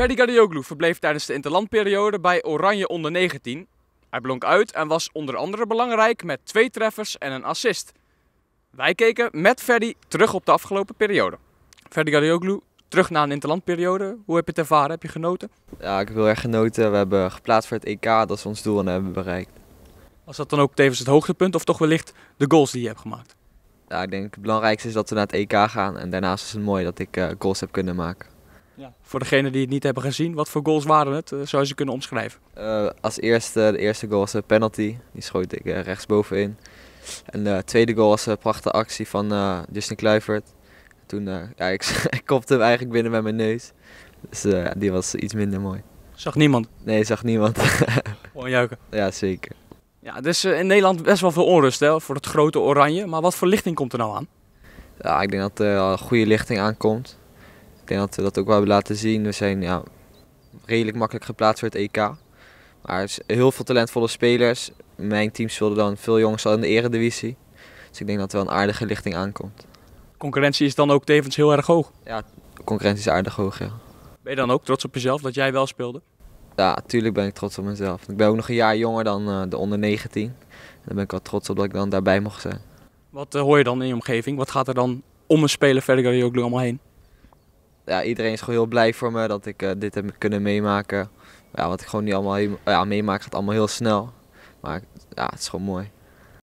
Ferdi Gadioglu verbleef tijdens de interlandperiode bij Oranje onder 19. Hij blonk uit en was onder andere belangrijk met twee treffers en een assist. Wij keken met Ferdi terug op de afgelopen periode. Ferdi Gadioglu, terug na een interlandperiode. Hoe heb je het ervaren? Heb je genoten? Ja, ik heb heel erg genoten. We hebben geplaatst voor het EK, dat is ons doel en hebben bereikt. Was dat dan ook tevens het hoogtepunt of toch wellicht de goals die je hebt gemaakt? Ja, ik denk het belangrijkste is dat we naar het EK gaan en daarnaast is het mooi dat ik eh, goals heb kunnen maken. Ja. Voor degenen die het niet hebben gezien, wat voor goals waren het? Eh, zou je kunnen omschrijven? Eh, als eerste, de eerste goal was een penalty. Die schoot ik eh, rechtsbovenin. En de tweede goal was een prachtige actie van uh, Justin Kluivert. Toen, ja, ik, ik kopte hem eigenlijk binnen met mijn neus. Dus die was iets minder mooi. Zag niemand? Nee, zag niemand. Gewoon juichen? Ja, zeker. Ja, dus in Nederland best wel veel onrust hè, voor het grote oranje. Maar wat voor lichting komt er nou aan? Ja, ik denk dat er goede lichting aankomt ik denk dat we dat ook wel hebben laten zien. We zijn ja, redelijk makkelijk geplaatst voor het EK. Maar het is heel veel talentvolle spelers. Mijn team speelde dan veel jongens al in de eredivisie. Dus ik denk dat er wel een aardige lichting aankomt. Concurrentie is dan ook tevens heel erg hoog? Ja, concurrentie is aardig hoog, ja. Ben je dan ook trots op jezelf dat jij wel speelde? Ja, natuurlijk ben ik trots op mezelf. Ik ben ook nog een jaar jonger dan eh, de onder 19. En daar ben ik wel trots op dat ik dan daarbij mocht zijn. Wat eh, hoor je dan in je omgeving? Wat gaat er dan om een spelen verder je ook allemaal heen? ja, iedereen is gewoon heel blij voor me dat ik eh, dit heb kunnen meemaken. Ja, wat ik gewoon niet allemaal ja, meemaak gaat allemaal heel snel. Maar ja, het is gewoon mooi.